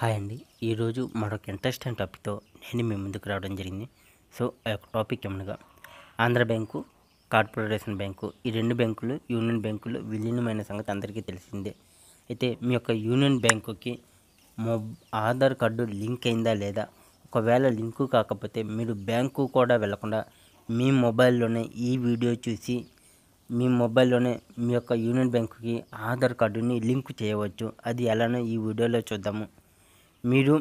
hi అండి ఈరోజు మరొక ఇంట్రెస్టింగ్ టాపిక్తో నేను మీ ముందుకు రావడం జరిగింది సో ఆ యొక్క టాపిక్ ఏమనగా ఆంధ్ర బ్యాంకు కార్పొరేషన్ బ్యాంకు ఈ రెండు బ్యాంకులు యూనియన్ బ్యాంకులు విలీనమైన సంగతి అందరికీ తెలిసిందే అయితే మీ యొక్క యూనియన్ బ్యాంకుకి మో ఆధార్ కార్డు లింక్ అయిందా లేదా ఒకవేళ లింకు కాకపోతే మీరు బ్యాంకు కూడా వెళ్లకుండా మీ మొబైల్లోనే ఈ వీడియో చూసి మీ మొబైల్లోనే మీ యొక్క యూనియన్ బ్యాంకుకి ఆధార్ కార్డుని లింక్ చేయవచ్చు అది ఎలానో ఈ వీడియోలో చూద్దాము మీరు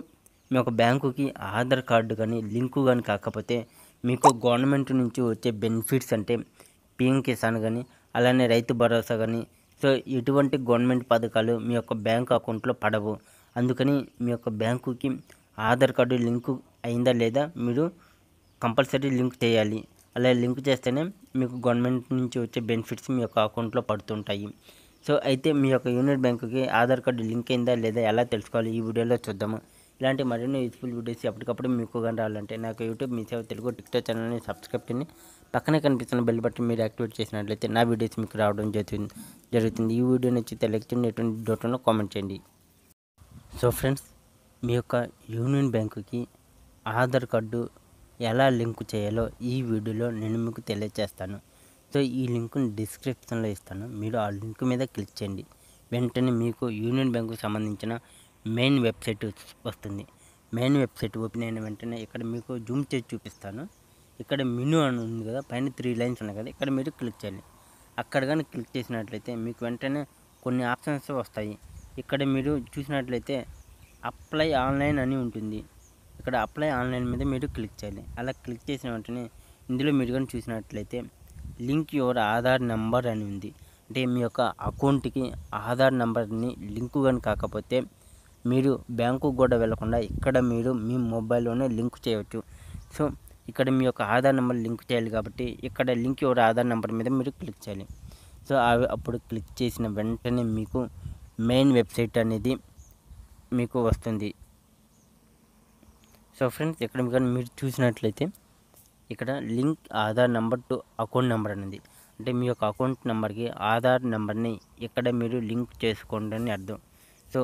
మీ యొక్క బ్యాంకుకి ఆధార్ కార్డు కానీ లింకు కానీ కాకపోతే మీకు గవర్నమెంట్ నుంచి వచ్చే బెనిఫిట్స్ అంటే పిఎం కిసాన్ కానీ అలానే రైతు భరోసా కానీ సో ఇటువంటి గవర్నమెంట్ పథకాలు మీ యొక్క బ్యాంక్ అకౌంట్లో పడవు అందుకని మీ యొక్క బ్యాంకుకి ఆధార్ కార్డు లింకు అయిందా లేదా మీరు కంపల్సరీ లింక్ చేయాలి అలా లింక్ చేస్తేనే మీకు గవర్నమెంట్ నుంచి వచ్చే బెనిఫిట్స్ మీ యొక్క అకౌంట్లో పడుతుంటాయి సో అయితే మీ యొక్క యూనిట్ బ్యాంకుకి ఆధార్ కార్డు లింక్ అయిందా లేదా ఎలా తెలుసుకోవాలి ఈ వీడియోలో చూద్దాము ఇలాంటి మరిన్ని యూస్ఫుల్ వీడియోస్ ఎప్పటికప్పుడు మీకు కానీ రావాలంటే నాకు యూట్యూబ్ మీ సేవ తెలుగు టిక్టాక్ ఛానల్ని సబ్స్క్రైబ్ చేయండి పక్కనే కనిపిస్తున్న బెల్ బటన్ మీరు యాక్టివేట్ చేసినట్లయితే నా వీడియోస్ మీకు రావడం జరుగుతుంది జరుగుతుంది ఈ వీడియో నుంచి లైక్ చేయండి కామెంట్ చేయండి సో ఫ్రెండ్స్ మీ యొక్క యూనియన్ బ్యాంకుకి ఆధార్ కార్డు ఎలా లింక్ చేయాలో ఈ వీడియోలో నేను మీకు తెలియజేస్తాను సో ఈ లింక్ను డిస్క్రిప్షన్లో ఇస్తాను మీరు ఆ లింక్ మీద క్లిక్ చేయండి వెంటనే మీకు యూనియన్ బ్యాంకు సంబంధించిన మెయిన్ వెబ్సైట్ వస్తుంది మెయిన్ వెబ్సైట్ ఓపెన్ అయిన వెంటనే ఇక్కడ మీకు జూమ్ చేసి చూపిస్తాను ఇక్కడ మెనూ అని ఉంది కదా పైన త్రీ లైన్స్ ఉన్నాయి కదా ఇక్కడ మీరు క్లిక్ చేయాలి అక్కడ కానీ క్లిక్ చేసినట్లయితే మీకు వెంటనే కొన్ని ఆప్షన్స్ వస్తాయి ఇక్కడ మీరు చూసినట్లయితే అప్లై ఆన్లైన్ అని ఉంటుంది ఇక్కడ అప్లై ఆన్లైన్ మీద మీరు క్లిక్ చేయాలి అలా క్లిక్ చేసిన వెంటనే ఇందులో మీరు కానీ చూసినట్లయితే లింక్ యువర్ ఆధార్ నెంబర్ అని ఉంది అంటే మీ యొక్క అకౌంట్కి ఆధార్ నెంబర్ని లింక్ కానీ కాకపోతే మీరు బ్యాంకు కూడా వెళ్లకుండా ఇక్కడ మీరు మీ మొబైల్లోనే లింక్ చేయవచ్చు సో ఇక్కడ మీ యొక్క ఆధార్ నెంబర్ లింక్ చేయాలి కాబట్టి ఇక్కడ లింక్ యువర్ ఆధార్ నెంబర్ మీద మీరు క్లిక్ చేయాలి సో అవి అప్పుడు క్లిక్ చేసిన వెంటనే మీకు మెయిన్ వెబ్సైట్ అనేది మీకు వస్తుంది సో ఫ్రెండ్స్ ఇక్కడ మీరు చూసినట్లయితే ఇక్కడ link Aadhaar number to account number అనేది అంటే మీ యొక్క అకౌంట్ నెంబర్కి ఆధార్ నెంబర్ని ఇక్కడ మీరు లింక్ చేసుకోండి అని అర్థం సో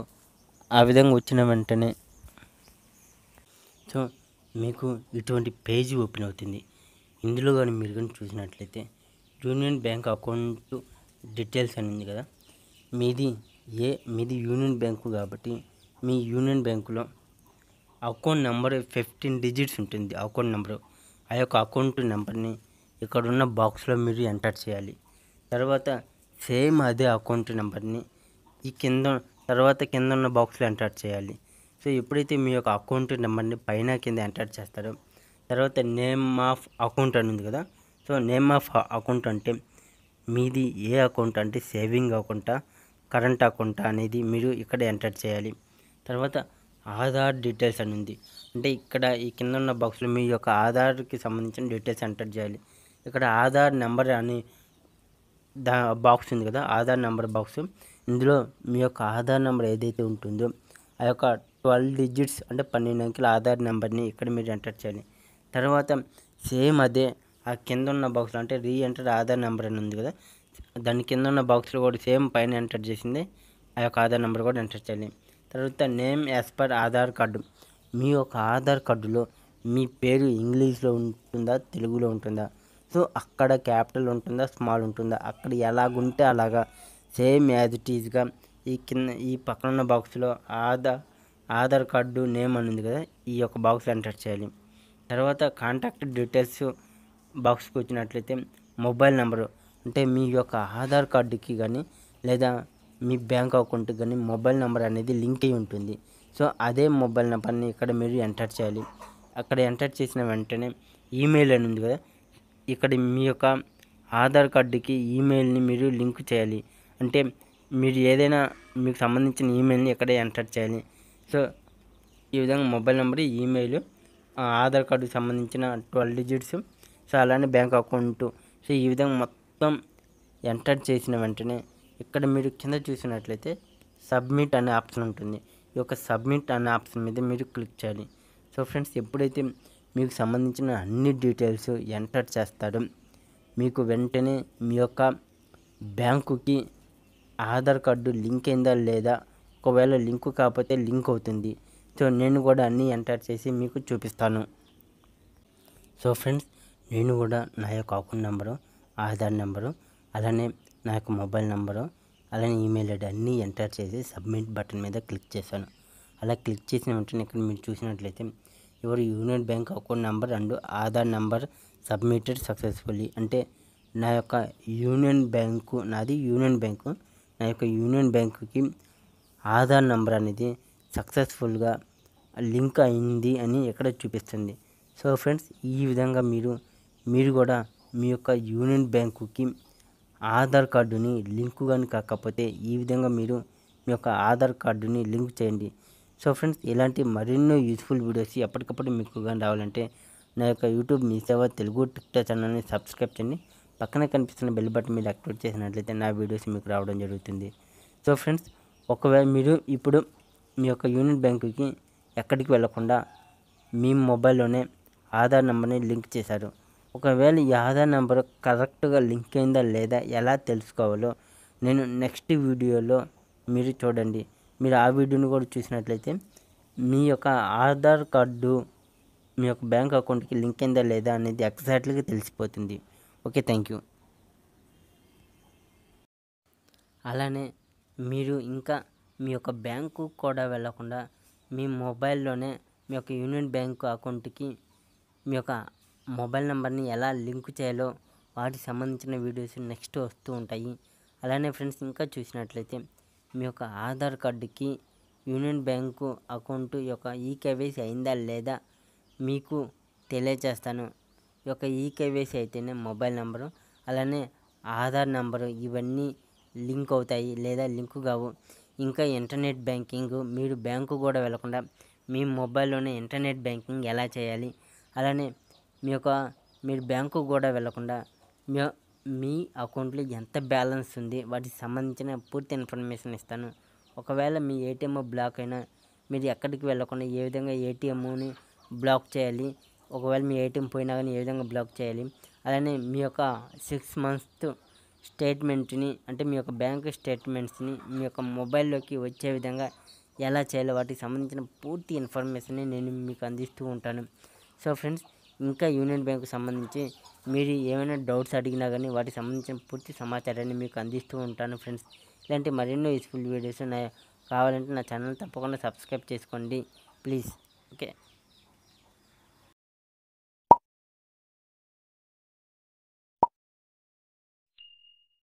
ఆ విధంగా వచ్చిన వెంటనే సో మీకు ఇటువంటి పేజీ ఓపెన్ అవుతుంది ఇందులో కానీ మీరు కానీ చూసినట్లయితే యూనియన్ బ్యాంక్ అకౌంట్ డీటెయిల్స్ అని ఉంది కదా మీది ఏ మీది యూనియన్ బ్యాంకు కాబట్టి మీ యూనియన్ బ్యాంకులో అకౌంట్ నెంబర్ ఫిఫ్టీన్ డిజిట్స్ ఉంటుంది అకౌంట్ నెంబరు ఆ యొక్క అకౌంట్ నెంబర్ని ఇక్కడున్న బాక్స్లో మీరు ఎంటర్ చేయాలి తర్వాత సేమ్ అదే అకౌంట్ నెంబర్ని ఈ కింద తర్వాత కింద ఉన్న బాక్స్లో ఎంటర్ చేయాలి సో ఎప్పుడైతే మీ యొక్క అకౌంట్ నెంబర్ని పైన కింద ఎంటర్ చేస్తారో తర్వాత నేమ్ ఆఫ్ అకౌంట్ అని ఉంది కదా సో నేమ్ ఆఫ్ అకౌంట్ అంటే మీది ఏ అకౌంట్ అంటే సేవింగ్ అకౌంటా కరెంట్ అకౌంటా అనేది మీరు ఇక్కడ ఎంటర్ చేయాలి తర్వాత ఆధార్ డీటెయిల్స్ అని ఉంది అంటే ఇక్కడ ఈ కింద ఉన్న బాక్స్లో మీ యొక్క ఆధార్కి సంబంధించిన డీటెయిల్స్ ఎంటర్ చేయాలి ఇక్కడ ఆధార్ నెంబర్ అని దా బాక్స్ ఉంది కదా ఆధార్ నెంబర్ బాక్స్ ఇందులో మీ యొక్క ఆధార్ నెంబర్ ఏదైతే ఉంటుందో ఆ యొక్క ట్వెల్వ్ డిజిట్స్ అంటే పన్నెండు అంకెల ఆధార్ నెంబర్ని ఇక్కడ మీరు ఎంటర్ చేయాలి తర్వాత సేమ్ అదే ఆ కింద ఉన్న బాక్స్లో అంటే రీ ఎంటర్ ఆధార్ నెంబర్ అని ఉంది కదా దాని కింద ఉన్న బాక్స్లో కూడా సేమ్ పైన ఎంటర్ చేసింది ఆ యొక్క ఆధార్ నెంబర్ కూడా ఎంటర్ చేయాలి తర్వాత name as per Aadhaar card మీ యొక్క ఆధార్ కార్డులో మీ పేరు ఇంగ్లీష్లో ఉంటుందా తెలుగులో ఉంటుందా సో అక్కడ క్యాపిటల్ ఉంటుందా స్మాల్ ఉంటుందా అక్కడ ఎలాగుంటే అలాగా సేమ్ యాజ్ ఇట్ ఈజ్గా ఈ కింద ఈ పక్కన ఉన్న బాక్స్లో ఆధార్ ఆధార్ కార్డు నేమ్ అని ఉంది కదా ఈ యొక్క బాక్స్ ఎంటర్ చేయాలి తర్వాత కాంటాక్ట్ డీటెయిల్స్ బాక్స్కి వచ్చినట్లయితే మొబైల్ నెంబరు అంటే మీ యొక్క ఆధార్ కార్డుకి కానీ లేదా మీ బ్యాంక్ అకౌంట్ కానీ మొబైల్ నెంబర్ అనేది లింక్ అయి ఉంటుంది సో అదే మొబైల్ నెంబర్ని ఇక్కడ మీరు ఎంటర్ చేయాలి అక్కడ ఎంటర్ చేసిన వెంటనే ఈమెయిల్ అని ఉంది కదా ఇక్కడ మీ యొక్క ఆధార్ కార్డుకి ఈమెయిల్ని మీరు లింక్ చేయాలి అంటే మీరు ఏదైనా మీకు సంబంధించిన ఈమెయిల్ని ఇక్కడ ఎంటర్ చేయాలి సో ఈ విధంగా మొబైల్ నెంబర్ ఈమెయిల్ ఆధార్ కార్డుకి సంబంధించిన ట్వెల్వ్ డిజిట్స్ సో అలానే బ్యాంక్ అకౌంటు సో ఈ విధంగా మొత్తం ఎంటర్ చేసిన వెంటనే ఇక్కడ మీరు కింద చూసినట్లయితే సబ్మిట్ అనే ఆప్షన్ ఉంటుంది ఈ యొక్క సబ్మిట్ అనే ఆప్షన్ మీద మీరు క్లిక్ చేయాలి సో ఫ్రెండ్స్ ఎప్పుడైతే మీకు సంబంధించిన అన్ని డీటెయిల్స్ ఎంటర్ చేస్తారో మీకు వెంటనే మీ యొక్క బ్యాంకుకి ఆధార్ కార్డు లింక్ అయిందా లేదా ఒకవేళ లింక్ కాకపోతే లింక్ అవుతుంది సో నేను కూడా అన్నీ ఎంటర్ చేసి మీకు చూపిస్తాను సో ఫ్రెండ్స్ నేను కూడా నా యొక్క అకౌంట్ నెంబరు ఆధార్ నెంబరు అలానే నా యొక్క మొబైల్ నెంబరు అలానే ఈమెయిల్ ఐడి అన్నీ ఎంటర్ చేసి సబ్మిట్ బటన్ మీద క్లిక్ చేశాను అలా క్లిక్ చేసిన వెంటనే ఇక్కడ మీరు చూసినట్లయితే ఎవరు union bank account number and Aadhaar number submitted successfully అంటే నా యొక్క యూనియన్ బ్యాంకు నాది యూనియన్ బ్యాంకు నా యొక్క యూనియన్ బ్యాంకుకి ఆధార్ నెంబర్ అనేది సక్సెస్ఫుల్గా లింక్ అయింది అని ఇక్కడ చూపిస్తుంది సో ఫ్రెండ్స్ ఈ విధంగా మీరు మీరు కూడా మీ యొక్క యూనియన్ బ్యాంకుకి ఆధార్ కార్డుని లింకు కానీ కాకపోతే ఈ విధంగా మీరు మీ యొక్క ఆధార్ కార్డుని లింక్ చేయండి సో ఫ్రెండ్స్ ఇలాంటి మరెన్నో యూస్ఫుల్ వీడియోస్ ఎప్పటికప్పుడు మీకు కానీ రావాలంటే నా యొక్క యూట్యూబ్ మీ సేవ తెలుగు టిక్టాక్ ఛానల్ని సబ్స్క్రైబ్ చేయండి పక్కన కనిపిస్తున్న బెల్ బటన్ మీరు యాక్టివేట్ చేసినట్లయితే నా వీడియోస్ మీకు రావడం జరుగుతుంది సో ఫ్రెండ్స్ ఒకవేళ మీరు ఇప్పుడు మీ యొక్క యూనియన్ బ్యాంకుకి ఎక్కడికి వెళ్లకుండా మీ మొబైల్లోనే ఆధార్ నెంబర్ని లింక్ చేశారు ఒకవేళ ఈ ఆధార్ నెంబర్ కరెక్ట్గా లింక్ అయిందా లేదా ఎలా తెలుసుకోవాలో నేను నెక్స్ట్ వీడియోలో మీరు చూడండి మీరు ఆ వీడియోని కూడా చూసినట్లయితే మీ యొక్క ఆధార్ కార్డు మీ యొక్క బ్యాంక్ అకౌంట్కి లింక్ అయిందా లేదా అనేది ఎగ్జాక్ట్లీగా తెలిసిపోతుంది ఓకే థ్యాంక్ యూ అలానే మీరు ఇంకా మీ యొక్క బ్యాంకు కూడా వెళ్ళకుండా మీ మొబైల్లోనే మీ యొక్క యూనియన్ బ్యాంకు అకౌంట్కి మీ యొక్క మొబైల్ నెంబర్ని ఎలా లింక్ చేయాలో వాటికి సంబంధించిన వీడియోస్ నెక్స్ట్ వస్తూ ఉంటాయి అలానే ఫ్రెండ్స్ ఇంకా చూసినట్లయితే మీ యొక్క ఆధార్ కార్డుకి యూనియన్ బ్యాంకు అకౌంట్ యొక్క ఈకేవైసీ అయిందా లేదా మీకు తెలియజేస్తాను ఈ యొక్క ఈకేవైసీ అయితేనే మొబైల్ నెంబరు అలానే ఆధార్ నెంబరు ఇవన్నీ లింక్ అవుతాయి లేదా లింక్ కావు ఇంకా ఇంటర్నెట్ బ్యాంకింగ్ మీరు బ్యాంకు కూడా వెళ్లకుండా మీ మొబైల్లోనే ఇంటర్నెట్ బ్యాంకింగ్ ఎలా చేయాలి అలానే మీ యొక్క మీరు బ్యాంకు కూడా వెళ్ళకుండా మీ మీ అకౌంట్లో ఎంత బ్యాలెన్స్ ఉంది వాటికి సంబంధించిన పూర్తి ఇన్ఫర్మేషన్ ఇస్తాను ఒకవేళ మీ ఏటీఎం బ్లాక్ అయినా మీరు ఎక్కడికి వెళ్ళకుండా ఏ విధంగా ఏటీఎంని బ్లాక్ చేయాలి ఒకవేళ మీ ఏటీఎం పోయినా కానీ ఏ విధంగా బ్లాక్ చేయాలి అలానే మీ యొక్క సిక్స్ మంత్స్ స్టేట్మెంట్ని అంటే మీ యొక్క బ్యాంక్ స్టేట్మెంట్స్ని మీ యొక్క మొబైల్లోకి వచ్చే విధంగా ఎలా చేయాలో వాటికి సంబంధించిన పూర్తి ఇన్ఫర్మేషన్ని నేను మీకు అందిస్తూ ఉంటాను సో ఫ్రెండ్స్ ఇంకా యూనియన్ బ్యాంకు సంబంధించి మీరు ఏమైనా డౌట్స్ అడిగినా కానీ వాటికి సంబంధించిన పూర్తి సమాచారాన్ని మీకు అందిస్తూ ఉంటాను ఫ్రెండ్స్ ఇలాంటి మరెన్నో యూస్ఫుల్ వీడియోస్ నా కావాలంటే నా ఛానల్ తప్పకుండా సబ్స్క్రైబ్ చేసుకోండి ప్లీజ్ ఓకే